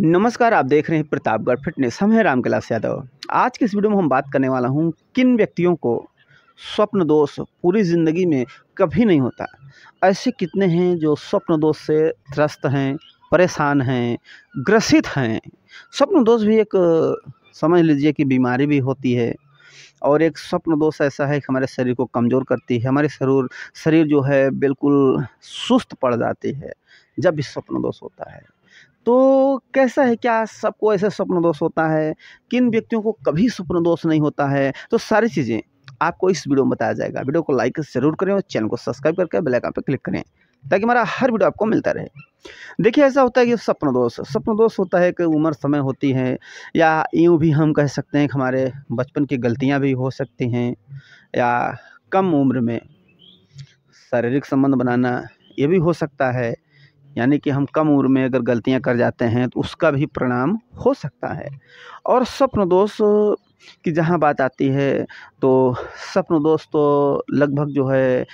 नमस्कार आप देख रहे हैं प्रतापगढ़ फिटनेस हम हैं कैलाश यादव आज के इस वीडियो में हम बात करने वाला हूँ किन व्यक्तियों को स्वप्न दोष पूरी ज़िंदगी में कभी नहीं होता ऐसे कितने हैं जो स्वप्न दोष से त्रस्त हैं परेशान हैं ग्रसित हैं स्वप्न दोष भी एक समझ लीजिए कि बीमारी भी होती है और एक स्वप्न दोष ऐसा है कि हमारे शरीर को कमज़ोर करती है हमारे शरीर शरीर जो है बिल्कुल सुस्त पड़ जाती है जब भी स्वप्न दोष होता है तो कैसा है क्या सबको ऐसे स्वप्न दोष होता है किन व्यक्तियों को कभी स्वप्न दोष नहीं होता है तो सारी चीज़ें आपको इस वीडियो में बताया जाएगा वीडियो को लाइक जरूर करें और चैनल को सब्सक्राइब करके बेल आइकन पर क्लिक करें ताकि हमारा हर वीडियो आपको मिलता रहे देखिए ऐसा होता है कि स्वप्न दोष स्वप्न दोष होता है कि उम्र समय होती है या यूँ भी हम कह सकते हैं कि हमारे बचपन की गलतियाँ भी हो सकती हैं या कम उम्र में शारीरिक संबंध बनाना ये भी हो सकता है यानी कि हम कम उम्र में अगर गलतियां कर जाते हैं तो उसका भी परिणाम हो सकता है और स्वप्न दोष की जहाँ बात आती है तो स्वप्न दोष तो लगभग जो है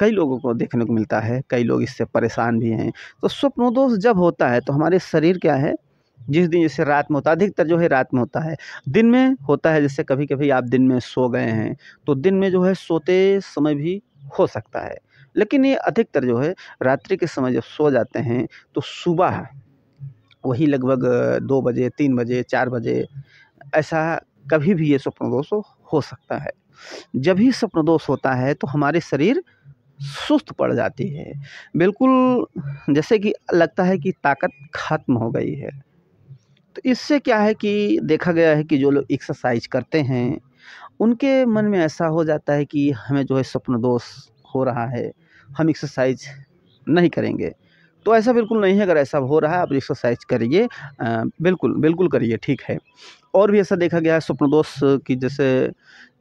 कई लोगों को देखने को मिलता है कई लोग इससे परेशान भी हैं तो स्वप्न दोष जब होता है तो हमारे शरीर क्या है जिस दिन जैसे रात में होता है अधिकतर जो है रात में होता है दिन में होता है जैसे कभी कभी आप दिन में सो गए हैं तो दिन में जो है सोते समय भी हो सकता है लेकिन ये अधिकतर जो है रात्रि के समय जब सो जाते हैं तो सुबह वही लगभग दो बजे तीन बजे चार बजे ऐसा कभी भी ये स्वप्न दोष हो सकता है जब ही स्वप्न दोष होता है तो हमारे शरीर सुस्त पड़ जाती है बिल्कुल जैसे कि लगता है कि ताकत खत्म हो गई है तो इससे क्या है कि देखा गया है कि जो लोग एक्सरसाइज करते हैं उनके मन में ऐसा हो जाता है कि हमें जो है स्वप्न दोष हो रहा है हम एक्सरसाइज नहीं करेंगे तो ऐसा बिल्कुल नहीं है अगर ऐसा हो रहा है आप एक्सरसाइज करिए बिल्कुल बिल्कुल करिए ठीक है और भी ऐसा देखा गया है स्वप्न दोष की जैसे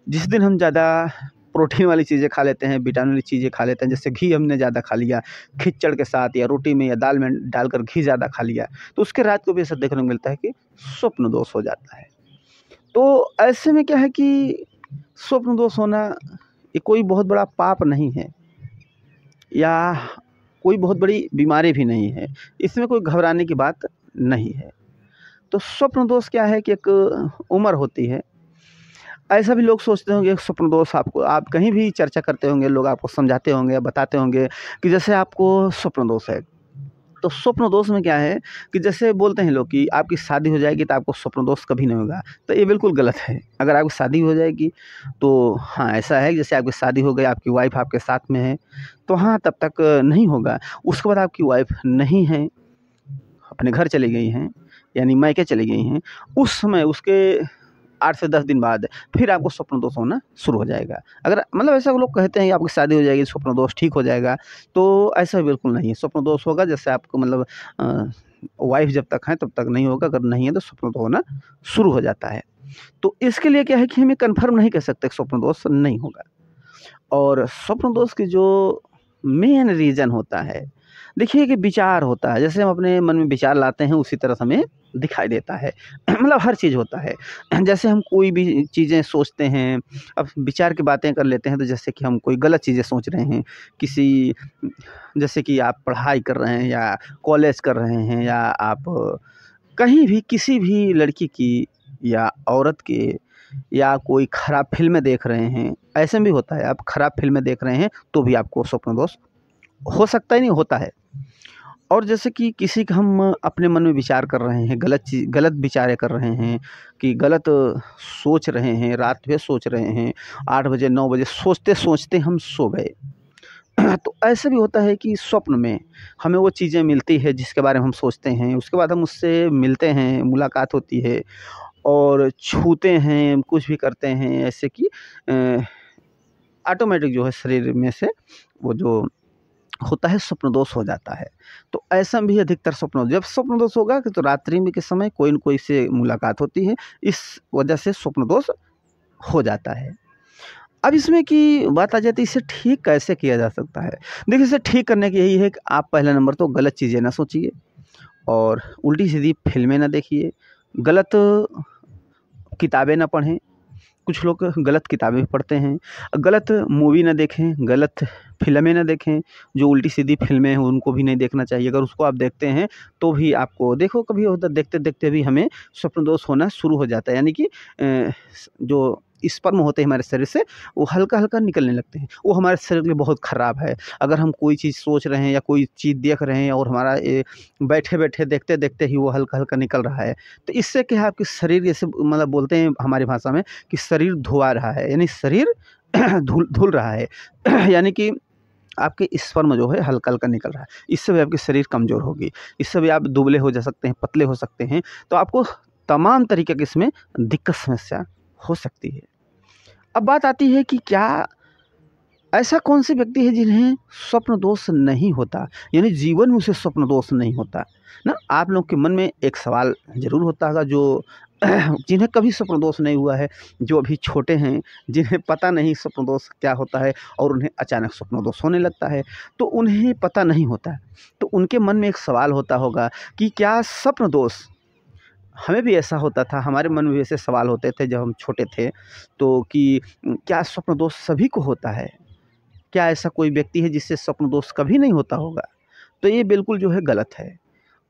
जिस दिन हम ज़्यादा प्रोटीन वाली चीज़ें खा लेते हैं विटामिन वाली चीज़ें खा लेते हैं जैसे घी हमने ज़्यादा खा लिया खिचड़ के साथ या रोटी में या दाल में डालकर घी ज़्यादा खा लिया तो उसके रात को भी ऐसा देखने को मिलता है कि स्वप्न दोष हो जाता है तो ऐसे में क्या है कि स्वप्न दोष होना ये कोई बहुत बड़ा पाप नहीं है या कोई बहुत बड़ी बीमारी भी नहीं है इसमें कोई घबराने की बात नहीं है तो स्वप्न दोष क्या है कि एक उम्र होती है ऐसा भी लोग सोचते होंगे स्वप्न दोष आपको आप कहीं भी चर्चा करते होंगे लोग आपको समझाते होंगे बताते होंगे कि जैसे आपको स्वप्न दोष है तो स्वप्न दोष में क्या है कि जैसे बोलते हैं लोग कि आपकी शादी हो जाएगी तो आपको स्वप्न दोष कभी नहीं होगा तो ये बिल्कुल गलत है अगर आपकी शादी हो जाएगी तो हाँ ऐसा है जैसे आपकी शादी हो गई आपकी वाइफ आपके साथ में है तो हाँ तब तक नहीं होगा उसके बाद आपकी वाइफ नहीं है अपने घर चली गई हैं यानी मायके चली गई हैं उस समय उसके आठ से दस दिन बाद फिर आपको स्वप्न दोष होना शुरू हो जाएगा अगर मतलब ऐसा लोग कहते हैं कि आपकी शादी हो जाएगी स्वप्न दोष ठीक हो जाएगा तो ऐसा बिल्कुल नहीं है स्वप्न दोष होगा जैसे आपको मतलब वाइफ जब तक हैं तब तक नहीं होगा अगर नहीं है तो स्वप्न दोष तो होना शुरू हो जाता है तो इसके लिए क्या है कि हमें कन्फर्म नहीं कर सकते स्वप्न दोष नहीं होगा और स्वप्न दोष की जो मेन रीज़न होता है देखिए कि विचार होता है जैसे हम अपने मन में विचार लाते हैं उसी तरह हमें दिखाई देता है मतलब हर चीज़ होता है जैसे हम कोई भी चीज़ें सोचते हैं अब विचार की बातें कर लेते हैं तो जैसे कि हम कोई गलत चीज़ें सोच रहे हैं किसी जैसे कि आप पढ़ाई कर रहे हैं या कॉलेज कर रहे हैं या आप कहीं भी किसी भी लड़की की या औरत के या कोई ख़राब फिल्में देख रहे हैं ऐसे भी होता है आप ख़राब फिल्में देख रहे हैं तो भी आपको स्वप्न दोष हो सकता ही नहीं होता है और जैसे कि किसी का हम अपने मन में विचार कर रहे हैं गलत चीज़ गलत विचारें कर रहे हैं कि गलत सोच रहे हैं रात भर सोच रहे हैं आठ बजे नौ बजे सोचते सोचते हम सो गए तो ऐसे भी होता है कि स्वप्न में हमें वो चीज़ें मिलती है जिसके बारे में हम सोचते हैं उसके बाद हम उससे मिलते हैं मुलाकात होती है और छूते हैं कुछ भी करते हैं ऐसे कि ऑटोमेटिक जो है शरीर में से वो जो होता है स्वप्नदोष हो जाता है तो ऐसा भी अधिकतर स्वप्न जब स्वप्नदोष होगा कि तो रात्रि में के समय कोई न कोई से मुलाकात होती है इस वजह से स्वप्नदोष हो जाता है अब इसमें कि बात आ जाती है इसे ठीक कैसे किया जा सकता है देखिए इसे ठीक करने की यही है कि आप पहला नंबर तो गलत चीज़ें ना सोचिए और उल्टी सीधी फिल्में ना देखिए गलत किताबें ना पढ़ें कुछ लोग गलत किताबें पढ़ते हैं गलत मूवी ना देखें गलत फिल्में ना देखें जो उल्टी सीधी फिल्में हैं उनको भी नहीं देखना चाहिए अगर उसको आप देखते हैं तो भी आपको देखो कभी होता देखते देखते भी हमें स्वप्न दोष होना शुरू हो जाता है यानी कि जो स्पर्म होते हैं हमारे शरीर से वो हल्का हल्का निकलने लगते हैं वो हमारे शरीर के लिए बहुत ख़राब है अगर हम कोई चीज़ सोच रहे हैं या कोई चीज़ देख रहे हैं और हमारा बैठे बैठे देखते देखते ही वो हल्का हल्का निकल रहा है तो इससे क्या है आपके शरीर जैसे मतलब बोलते हैं हमारी भाषा में कि शरीर धुआ रहा है यानी शरीर धुल धुल रहा है यानी कि आपके स्पर्म जो है हल्का हल्का निकल रहा है इससे भी आपके शरीर कमज़ोर होगी इससे भी आप दुबले हो जा सकते हैं पतले हो सकते हैं तो आपको तमाम तरीके की इसमें दिक्कत समस्या हो सकती है अब बात आती है कि क्या ऐसा कौन से व्यक्ति है जिन्हें स्वप्न दोष नहीं होता यानी जीवन में उसे स्वप्न दोष नहीं होता ना आप लोग के मन में एक सवाल ज़रूर होता होगा जो जिन्हें कभी स्वप्न दोष नहीं हुआ है जो अभी छोटे हैं जिन्हें पता नहीं स्वप्न दोष क्या होता है और उन्हें अचानक स्वप्न दोष होने लगता है तो उन्हें पता नहीं होता तो उनके मन में एक सवाल होता होगा कि क्या स्वप्न दोष हमें भी ऐसा होता था हमारे मन में ऐसे सवाल होते थे जब हम छोटे थे तो कि क्या स्वप्न दोष सभी को होता है क्या ऐसा कोई व्यक्ति है जिससे स्वप्न दोष कभी नहीं होता होगा तो ये बिल्कुल जो है गलत है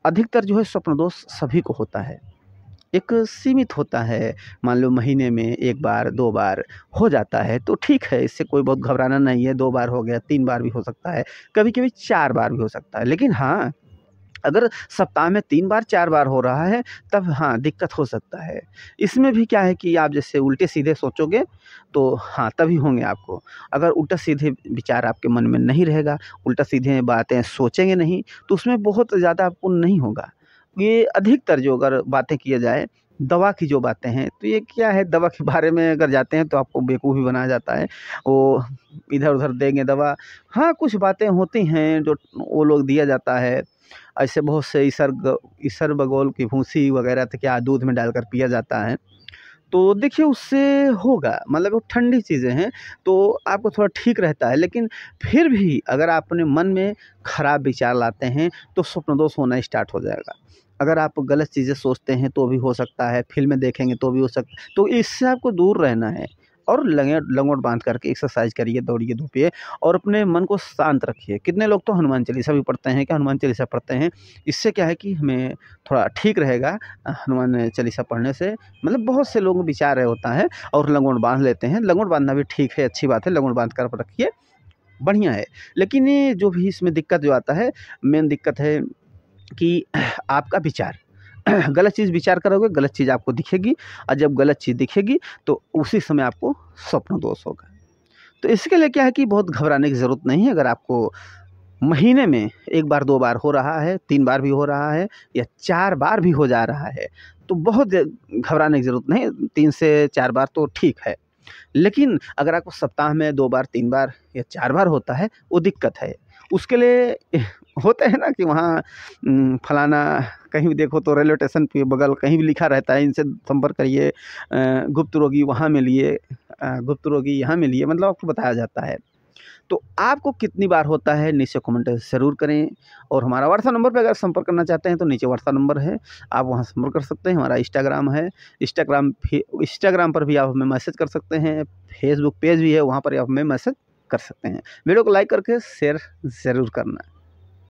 अधिकतर जो है स्वप्न दोष सभी को होता है एक सीमित होता है मान लो महीने में एक बार दो बार हो जाता है तो ठीक है इससे कोई बहुत घबराना नहीं है दो बार हो गया तीन बार भी हो सकता है कभी कभी चार बार भी हो सकता है लेकिन हाँ अगर सप्ताह में तीन बार चार बार हो रहा है तब हाँ दिक्कत हो सकता है इसमें भी क्या है कि आप जैसे उल्टे सीधे सोचोगे तो हाँ तभी होंगे आपको अगर उल्टा सीधे विचार आपके मन में नहीं रहेगा उल्टा सीधे बातें सोचेंगे नहीं तो उसमें बहुत ज़्यादा आपको नहीं होगा ये अधिकतर जो अगर बातें किया जाए दवा की जो बातें हैं तो ये क्या है दवा के बारे में अगर जाते हैं तो आपको बेवकूफ़ी बनाया जाता है वो इधर उधर देंगे दवा हाँ कुछ बातें होती हैं जो वो लोग दिया जाता है ऐसे बहुत से ईसर ईसर बगोल की भूसी वगैरह तक क्या दूध में डालकर पिया जाता है तो देखिए उससे होगा मतलब वो ठंडी चीज़ें हैं तो आपको थोड़ा ठीक रहता है लेकिन फिर भी अगर आप अपने मन में ख़राब विचार लाते हैं तो स्वप्न दोष होना स्टार्ट हो जाएगा अगर आप गलत चीज़ें सोचते हैं तो भी हो सकता है फिल्में देखेंगे तो भी हो सकता तो इससे आपको दूर रहना है और लंगे लंगोट बांध करके एक्सरसाइज करिए दौड़िए धूपिए और अपने मन को शांत रखिए कितने लोग तो हनुमान चालीसा भी पढ़ते हैं कि हनुमान चालीसा पढ़ते हैं इससे क्या है कि हमें थोड़ा ठीक रहेगा हनुमान चालीसा पढ़ने से मतलब बहुत से लोगों विचार विचार होता है और लंगोट बांध लेते हैं लंगोट बांधना भी ठीक है अच्छी बात है लंगोट बांध कर रखिए बढ़िया है लेकिन ये जो भी इसमें दिक्कत जो आता है मेन दिक्कत है कि आपका विचार गलत चीज़ विचार करोगे गलत चीज़ आपको दिखेगी और जब गलत चीज़ दिखेगी तो उसी समय आपको स्वप्न दोष होगा तो इसके लिए क्या है कि बहुत घबराने की ज़रूरत नहीं है अगर आपको महीने में एक बार दो बार हो रहा है तीन बार भी हो रहा है या चार बार भी हो जा रहा है तो बहुत घबराने की ज़रूरत नहीं तीन से चार बार तो ठीक है लेकिन अगर आपको सप्ताह में दो बार तीन बार या चार बार होता है वो दिक्कत है उसके लिए होते हैं ना कि वहाँ फलाना कहीं भी देखो तो रेलवे स्टेशन के बगल कहीं भी लिखा रहता है इनसे संपर्क करिए गुप्त रोगी वहाँ मिलिए गुप्त रोगी यहाँ मिलिए मतलब आपको बताया जाता है तो आपको कितनी बार होता है नीचे कमेंट ज़रूर करें और हमारा व्हाट्सअप नंबर पर अगर संपर्क करना चाहते हैं तो नीचे व्हाट्सअप नंबर है आप वहाँ संपर्क कर सकते हैं हमारा इंस्टाग्राम है इंस्टाग्राम इंस्टाग्राम पर भी आप हमें मैसेज कर सकते हैं फेसबुक पेज भी है वहाँ पर आप हमें मैसेज कर सकते हैं वीडियो को लाइक करके शेयर ज़रूर करना